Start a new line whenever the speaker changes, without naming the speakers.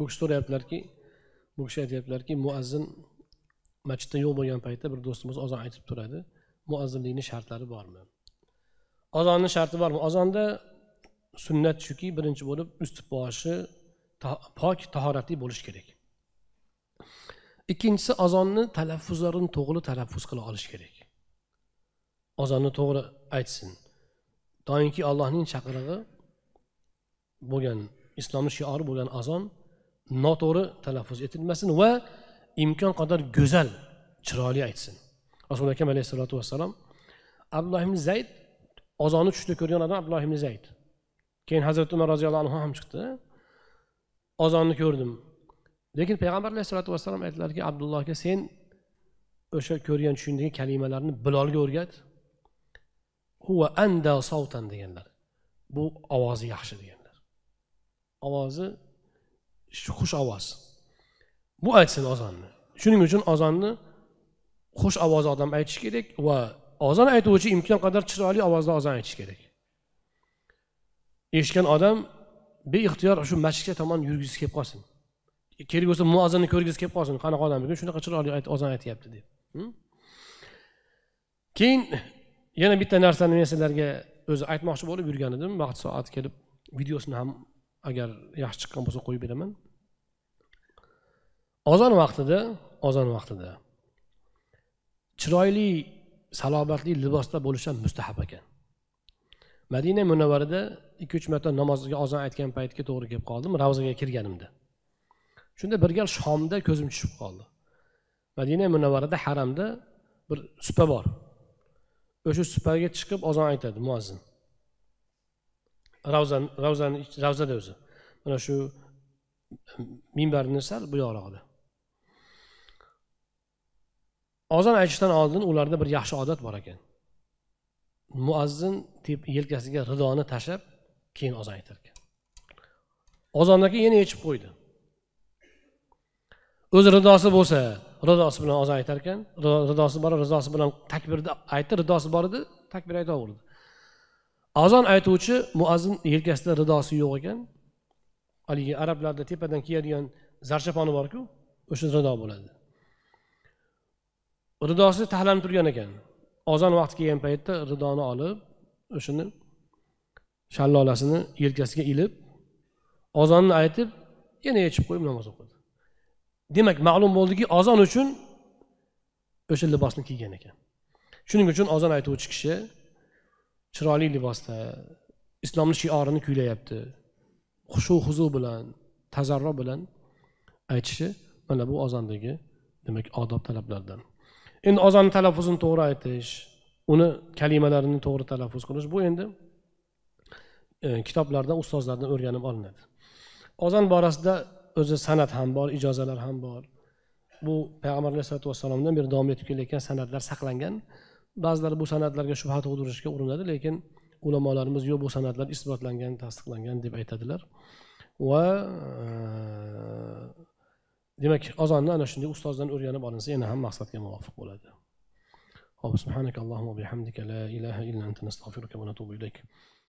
bu kishi so'rayaptilarki bu kishi aytyaptilarki muazzin masjidda yo'q bo'lgan paytda bir do'stimiz ozon aytib turadi muazzinlikni shartlari bormi ozonni sharti bormi ozonda sunnat shuki birinchi bo'lib usti boshi pok tahoratli bo'lishi kerak ikkinchisi ozonni talaffuzlarini to'g'ri talaffuz qila olish kerak ozonni to'g'ri aytsin doimki allohning chaqirig'i bo'lgan islomni shiori bo'lgan azon noto'g'ri talaffuz etilmasin va imkon qadar go'zal chiroyli aytsin rasuli akam alayhissalotu vassalom abdulloh ibn zayd ozoni tushda ko'rgan odam abdulloh ibn zayd keyin hazrati umar roziyallohu anhu ham chiqdi ozonni ko'rdim lekin payg'ambar alayhissalotu vassalom aytdilarki abdullohga sen o'sha ko'rgan tushingdagi kalimalarni bilolga o'rgat huva anda sovtan deganlar bu ovozi yaxshi deganlar ovozi xush ovoz bu aytsin ozonni shuning uchun ozonni xush ovoz odam aytishi kerak va ozon aytuvchi imkon qadar chiroyli ovozda ozon aytishi kerak eshitgan odam beixtiyor shu masjidga tomon yurgisi kelib qolsin kerak bo'lsa muozinni ko'rgisi kelib qolsin qanaqa odam ekan shunaqa chiroyli ozon aytyapti deb hm? keyin yana bitta narsani men sizlarga o'zi aytmoqchi bo'lib yurgan edim vaqt soat kelib videosini ham agar yaxshi chiqqan bo'lsa qo'yib beraman ozon vaqtida ozon vaqtida chiroyli salobatli libosda bo'lish ham mustahab ekan madina munavvarida ikki uch marta namozga ozon aytgan paytga to'g'ri kelib qoldim ravzaga kirganimda shunda bir gal shomda ko'zim tushib qoldi madina munavvarida haramda bir supa bor o'sha supaga chiqib ozon aytadi muazzin ravzani ravzani ravzada o'zi mana shu minbarni sal buyoqroqda ozon aytishdan oldin ularda bir yaxshi odat bor ekan muazzin yelkasiga ridoni tashlab keyin ozon aytar ekan ozondan keyin yana yechib qo'ydi o'zi ridosi bo'lsa ridosi bilan ozon aytar ekan ridosi bor ridosi bilan takbirni aytdi ridosi bor edi takbir aytaverdi azon aytuvchi muazzin yelkasida ridosi yo'q ekan haligi arablarda tepadan kiyadigan zarchaponi borku o'sha rido bo'ladi ridosi taxlanib turgan ekan ozon vaqti kelgan paytda ridoni olib o'shani shallolasini yelkasiga ilib ozonni aytib yana yechib qo'yib namoz o'qidi demak ma'lum bo'ldiki ozon uchun o'sha libosni kiygan ekan shuning uchun ozon aytuvchi kishi chiroyli libosda islomni shiorini kuylayapti hushu huzu bilan tazarro bilan aytishi mana bu ozondagi demak odob talablardan endi ozonni talaffuzini to'g'ri aytish uni kalimalarini to'g'ri talaffuz qilish bu endi e, kitoblardan ustozlardan o'rganib olinadi ozon borasida o'zi san'at ham bor ijozalar ham bor bu payg'ambar alayhisalotu vassalomdan beri davom etib kelayotgan san'atlar saqlangan ba'zilar bu san'atlarga shubha tug'dirishga urinadi lekin ulamolarimiz yo'q bu san'atlar isbotlangan tasdiqlangan deb aytadilar va demak ozonni ana shunday ustozdan o'rganib olinsa yana ham maqsadga muvofiq bo'ladi hop subhanakallohu bihamdika la ilaha illa anta va natubu ilayk